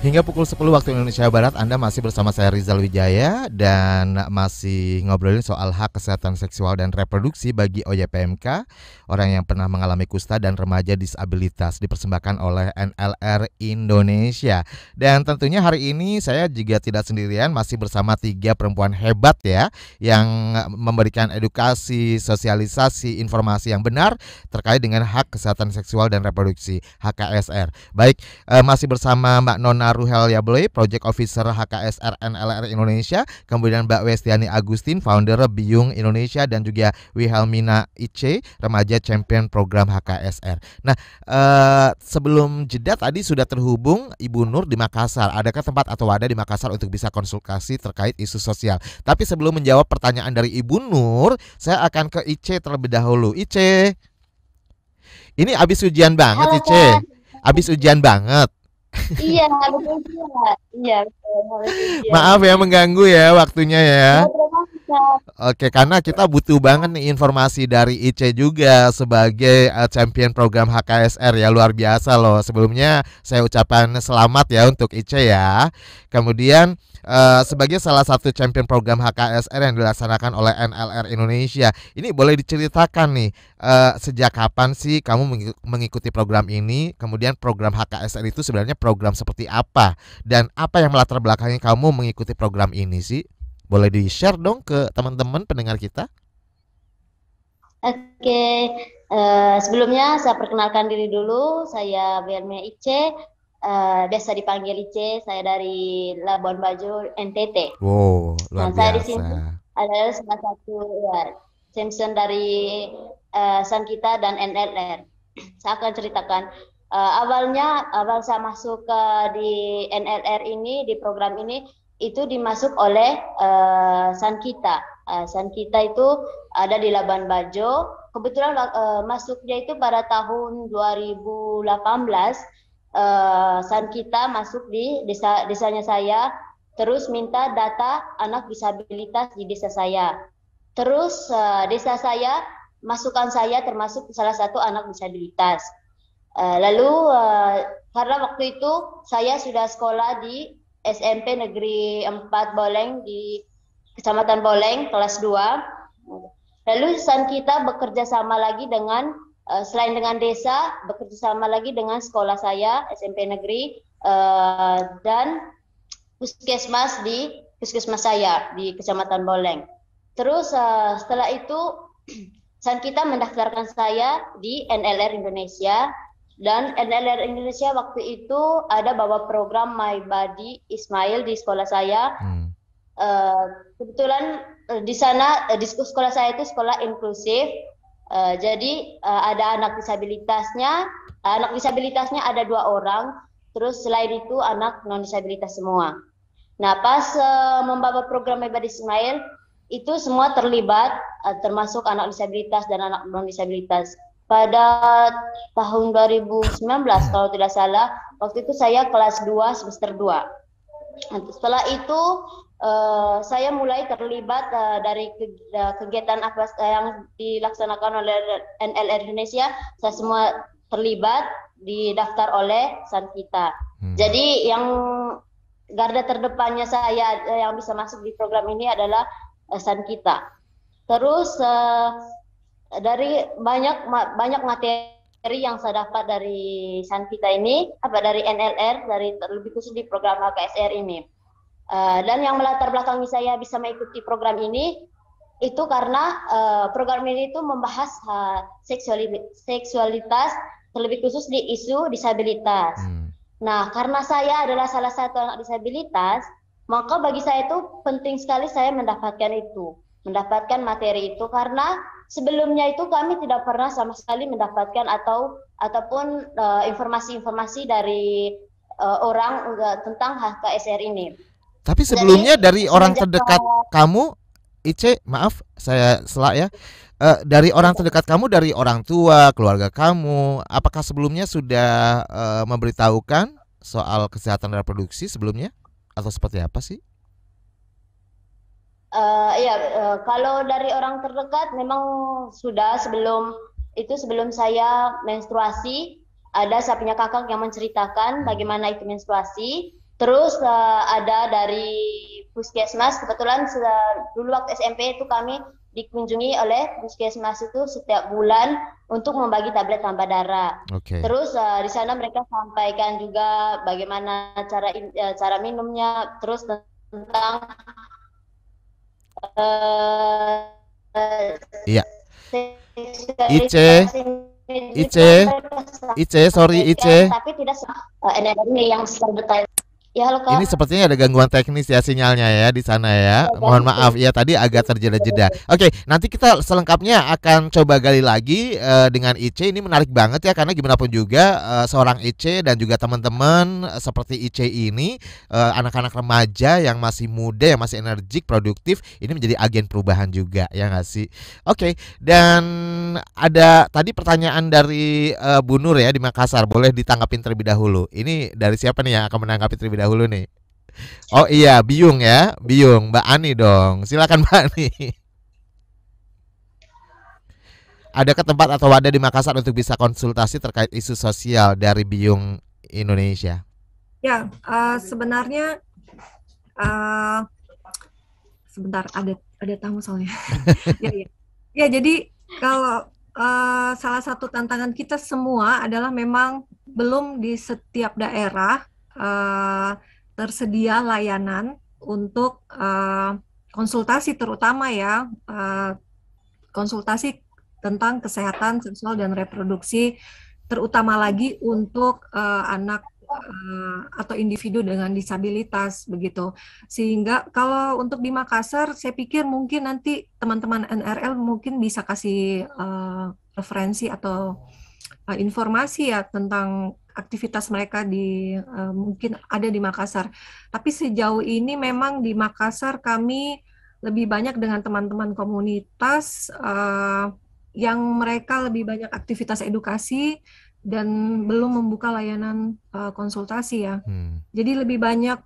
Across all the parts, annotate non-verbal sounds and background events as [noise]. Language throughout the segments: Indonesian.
Hingga pukul 10 waktu Indonesia Barat Anda masih bersama saya Rizal Wijaya dan masih ngobrolin soal hak kesehatan seksual dan reproduksi bagi OJPMK, orang yang pernah mengalami kusta dan remaja disabilitas dipersembahkan oleh NLR Indonesia. Dan tentunya hari ini saya juga tidak sendirian, masih bersama tiga perempuan hebat ya yang memberikan edukasi, sosialisasi, informasi yang benar terkait dengan hak kesehatan seksual dan reproduksi HKSR. Baik, eh, masih bersama Mbak Nona Ruhel Yabloy, Project Officer HKS RNLR Indonesia, kemudian Mbak Westiani Agustin, founder Biung Indonesia dan juga Wihelmina Ice, remaja champion program HKSR. Nah, eh, sebelum jeda tadi sudah terhubung Ibu Nur di Makassar. Adakah tempat atau wadah di Makassar untuk bisa konsultasi terkait isu sosial? Tapi sebelum menjawab pertanyaan dari Ibu Nur, saya akan ke Ice terlebih dahulu. Ice, ini abis ujian banget, Ice. Abis ujian banget iya betul iya betul [laughs] maaf ya mengganggu ya waktunya ya iya, Oke, karena kita butuh banget nih informasi dari IC juga sebagai eh, champion program HKSR ya luar biasa loh. Sebelumnya saya ucapkan selamat ya untuk IC ya. Kemudian uh, sebagai salah satu champion program HKSR yang dilaksanakan oleh NLR Indonesia, ini boleh diceritakan nih uh, sejak kapan sih kamu mengikuti program ini? Kemudian program HKSR itu sebenarnya program seperti apa dan apa yang melatar belakangnya kamu mengikuti program ini sih? Boleh di-share dong ke teman-teman pendengar kita? Oke, okay. uh, eh, sebelumnya saya perkenalkan diri dulu. Saya Bernia Ice, uh, biasa dipanggil Ice. Saya dari Labuan Bajo, NTT. Wow, luar nah, biasa. Saya di sini adalah salah satu ya, Simpson dari uh, kita dan NLR. Saya akan ceritakan uh, awalnya awal saya masuk ke di NLR ini di program ini itu dimasuk oleh uh, Kita. Uh, Kita itu ada di Laban Bajo. Kebetulan uh, masuknya itu pada tahun 2018 uh, Kita masuk di desa desanya saya, terus minta data anak disabilitas di desa saya. Terus uh, desa saya masukan saya termasuk salah satu anak disabilitas. Uh, lalu uh, karena waktu itu saya sudah sekolah di SMP Negeri 4 Boleng di Kecamatan Boleng kelas 2. Lalu pesan kita bekerja sama lagi dengan eh, selain dengan desa, bekerja sama lagi dengan sekolah saya SMP Negeri eh, dan puskesmas di puskesmas saya di Kecamatan Boleng. Terus eh, setelah itu [clears throat] pesan kita mendaftarkan saya di NLR Indonesia dan NLR Indonesia waktu itu ada bawa program My Body Ismail di sekolah saya. Hmm. Uh, kebetulan uh, di sana uh, di sekolah saya itu sekolah inklusif. Uh, jadi uh, ada anak disabilitasnya, uh, anak disabilitasnya ada dua orang. Terus selain itu anak non disabilitas semua. Nah pas uh, membawa program My Body Ismail itu semua terlibat uh, termasuk anak disabilitas dan anak non disabilitas pada tahun 2019 kalau tidak salah waktu itu saya kelas 2 semester 2 nah, setelah itu uh, saya mulai terlibat uh, dari eh, kegiatan apa yang dilaksanakan oleh NLR Indonesia saya semua terlibat didaftar oleh Sankita hmm. jadi yang garda terdepannya saya yang bisa masuk di program ini adalah Sankita terus uh, dari banyak banyak materi yang saya dapat dari kita ini apa dari NLR dari lebih khusus di program HKSR ini uh, dan yang melatar belakangi saya bisa mengikuti program ini itu karena uh, program ini itu membahas uh, seksuali seksualitas terlebih khusus di isu disabilitas. Hmm. Nah, karena saya adalah salah satu anak disabilitas, maka bagi saya itu penting sekali saya mendapatkan itu, mendapatkan materi itu karena sebelumnya itu kami tidak pernah sama sekali mendapatkan atau ataupun eh, informasi-informasi uh, dari uh, orang uh, tentang HKSR ini. Tapi sebelumnya dari, dari orang terdekat kamu, Ice, maaf saya selak ya. Uh, dari orang terdekat kamu, dari orang tua, keluarga kamu, apakah sebelumnya sudah uh, memberitahukan soal kesehatan reproduksi sebelumnya atau seperti apa sih? Uh, ya uh, kalau dari orang terdekat memang sudah sebelum itu sebelum saya menstruasi ada saya punya kakak yang menceritakan hmm. bagaimana itu menstruasi. Terus uh, ada dari puskesmas kebetulan sudah, dulu waktu SMP itu kami dikunjungi oleh puskesmas itu setiap bulan untuk membagi tablet tambah darah. Okay. Terus uh, di sana mereka sampaikan juga bagaimana cara uh, cara minumnya, terus tentang Iya. Ice Ice Ice sorry Ice tapi tidak uh, energi yang sebetulnya. Ya, halo, Kak. Ini sepertinya ada gangguan teknis ya sinyalnya ya di sana ya. Oh, Mohon maaf ya tadi agak terjeda-jeda. Iya, Oke, nanti kita selengkapnya akan coba gali lagi uh, dengan IC. Ini menarik banget ya karena gimana pun juga uh, seorang IC dan juga teman-teman eh, seperti IC ini anak-anak remaja yang masih muda yang masih energik, produktif, ini menjadi agen perubahan juga ya nggak sih? Oke, dan ada tadi pertanyaan dari uh, Bu Nur ya di Makassar. Boleh ditanggapin terlebih dahulu. Ini dari siapa nih yang akan menanggapi terlebih dahulu? dahulu nih. Oh iya, Biung ya, Biung, Mbak Ani dong. Silakan Mbak Ani. Ada ke tempat atau ada di Makassar untuk bisa konsultasi terkait isu sosial dari Biung Indonesia? Ya, uh, sebenarnya uh, sebentar ada ada tamu soalnya. [laughs] ya, ya. ya, jadi kalau uh, salah satu tantangan kita semua adalah memang belum di setiap daerah uh, tersedia layanan untuk uh, konsultasi terutama ya uh, konsultasi tentang kesehatan seksual dan reproduksi terutama lagi untuk uh, anak atau individu dengan disabilitas begitu sehingga kalau untuk di Makassar saya pikir mungkin nanti teman-teman NRL mungkin bisa kasih uh, referensi atau uh, informasi ya tentang aktivitas mereka di uh, mungkin ada di Makassar. Tapi sejauh ini memang di Makassar kami lebih banyak dengan teman-teman komunitas uh, yang mereka lebih banyak aktivitas edukasi dan belum membuka layanan uh, konsultasi ya. Hmm. Jadi lebih banyak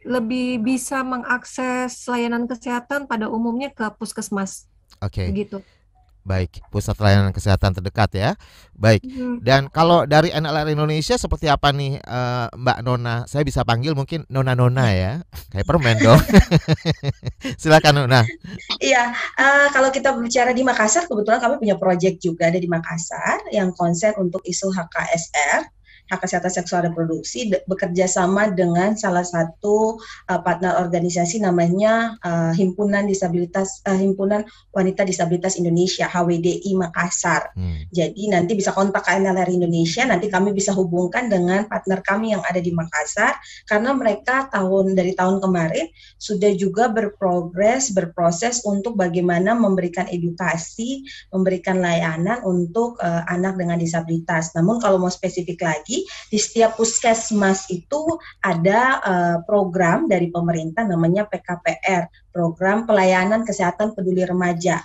lebih bisa mengakses layanan kesehatan pada umumnya ke puskesmas. Oke. Okay. Begitu. Baik, pusat layanan kesehatan terdekat ya. Baik. Iya. Dan kalau dari NLR Indonesia seperti apa nih uh, Mbak Nona? Saya bisa panggil mungkin Nona Nona ya. [laughs] Kayak permen dong. [laughs] Silakan Nona. Iya, uh, kalau kita berbicara di Makassar kebetulan kami punya proyek juga ada di Makassar yang konsen untuk isu HKSR hak kesehatan seksual reproduksi bekerja sama dengan salah satu uh, partner organisasi namanya uh, himpunan disabilitas uh, himpunan wanita disabilitas Indonesia HWDI Makassar. Hmm. Jadi nanti bisa kontak KNLR Indonesia, nanti kami bisa hubungkan dengan partner kami yang ada di Makassar karena mereka tahun dari tahun kemarin sudah juga berprogres berproses untuk bagaimana memberikan edukasi, memberikan layanan untuk uh, anak dengan disabilitas. Namun kalau mau spesifik lagi di setiap puskesmas itu ada uh, program dari pemerintah namanya PKPR, program pelayanan kesehatan peduli remaja.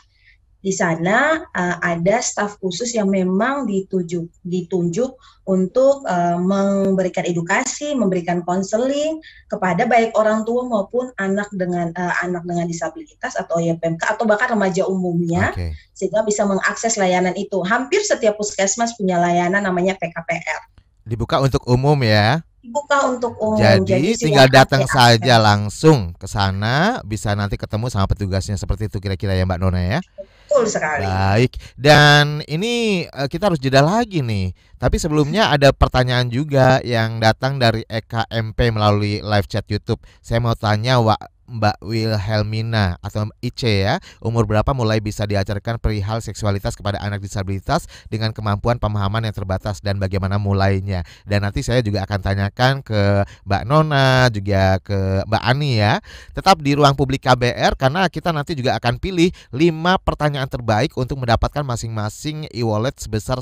Di sana uh, ada staf khusus yang memang ditujuk, ditunjuk untuk uh, memberikan edukasi, memberikan konseling kepada baik orang tua maupun anak dengan uh, anak dengan disabilitas atau YPMK atau bahkan remaja umumnya okay. sehingga bisa mengakses layanan itu. Hampir setiap puskesmas punya layanan namanya PKPR dibuka untuk umum ya dibuka untuk umum jadi, jadi tinggal datang saja langsung ke sana bisa nanti ketemu sama petugasnya seperti itu kira-kira ya Mbak Nona ya betul sekali baik dan ini eh, kita harus jeda lagi nih tapi sebelumnya ada pertanyaan juga yang datang dari Ekmp melalui live chat YouTube saya mau tanya Wak Mbak Wilhelmina atau Ice ya, umur berapa mulai bisa diajarkan perihal seksualitas kepada anak disabilitas dengan kemampuan pemahaman yang terbatas dan bagaimana mulainya. Dan nanti saya juga akan tanyakan ke Mbak Nona juga ke Mbak Ani ya. Tetap di ruang publik KBR karena kita nanti juga akan pilih 5 pertanyaan terbaik untuk mendapatkan masing-masing e-wallet sebesar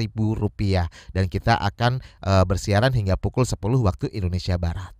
ribu rupiah. dan kita akan e, bersiaran hingga pukul 10 waktu Indonesia Barat.